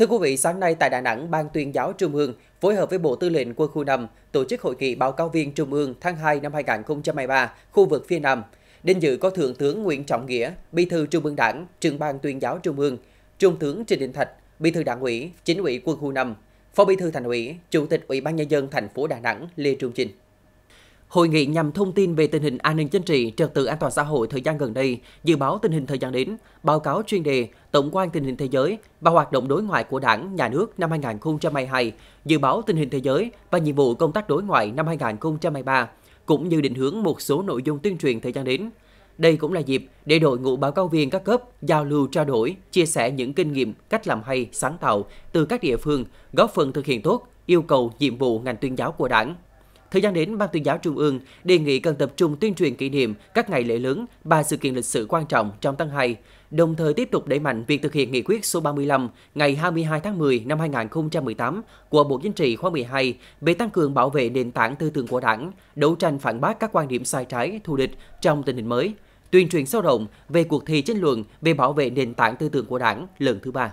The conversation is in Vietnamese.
Thưa quý vị, sáng nay tại Đà Nẵng, Ban tuyên giáo Trung ương phối hợp với Bộ Tư lệnh Quân khu 5 tổ chức hội nghị báo cáo viên Trung ương tháng 2 năm 2023, khu vực phía Nam. Đến dự có Thượng tướng Nguyễn Trọng Nghĩa, Bí thư Trung ương Đảng, trưởng ban tuyên giáo Trung ương, Trung tướng Trịnh Đình Thạch, Bí thư Đảng ủy, Chính ủy Quân khu 5, Phó Bí thư Thành ủy, Chủ tịch Ủy ban nhân dân thành phố Đà Nẵng Lê Trung Chinh. Hội nghị nhằm thông tin về tình hình an ninh chính trị, trật tự an toàn xã hội thời gian gần đây, dự báo tình hình thời gian đến, báo cáo chuyên đề, tổng quan tình hình thế giới và hoạt động đối ngoại của Đảng, Nhà nước năm 2022, dự báo tình hình thế giới và nhiệm vụ công tác đối ngoại năm 2023, cũng như định hướng một số nội dung tuyên truyền thời gian đến. Đây cũng là dịp để đội ngũ báo cáo viên các cấp giao lưu trao đổi, chia sẻ những kinh nghiệm, cách làm hay, sáng tạo từ các địa phương, góp phần thực hiện tốt yêu cầu nhiệm vụ ngành tuyên giáo của Đảng, Thời gian đến, Ban tuyên giáo Trung ương đề nghị cần tập trung tuyên truyền kỷ niệm các ngày lễ lớn và sự kiện lịch sử quan trọng trong tháng 2, đồng thời tiếp tục đẩy mạnh việc thực hiện nghị quyết số 35 ngày 22 tháng 10 năm 2018 của Bộ Chính trị khóa 12 về tăng cường bảo vệ nền tảng tư tưởng của Đảng, đấu tranh phản bác các quan điểm sai trái, thù địch trong tình hình mới, tuyên truyền sâu rộng về cuộc thi tranh luận về bảo vệ nền tảng tư tưởng của Đảng lần thứ ba.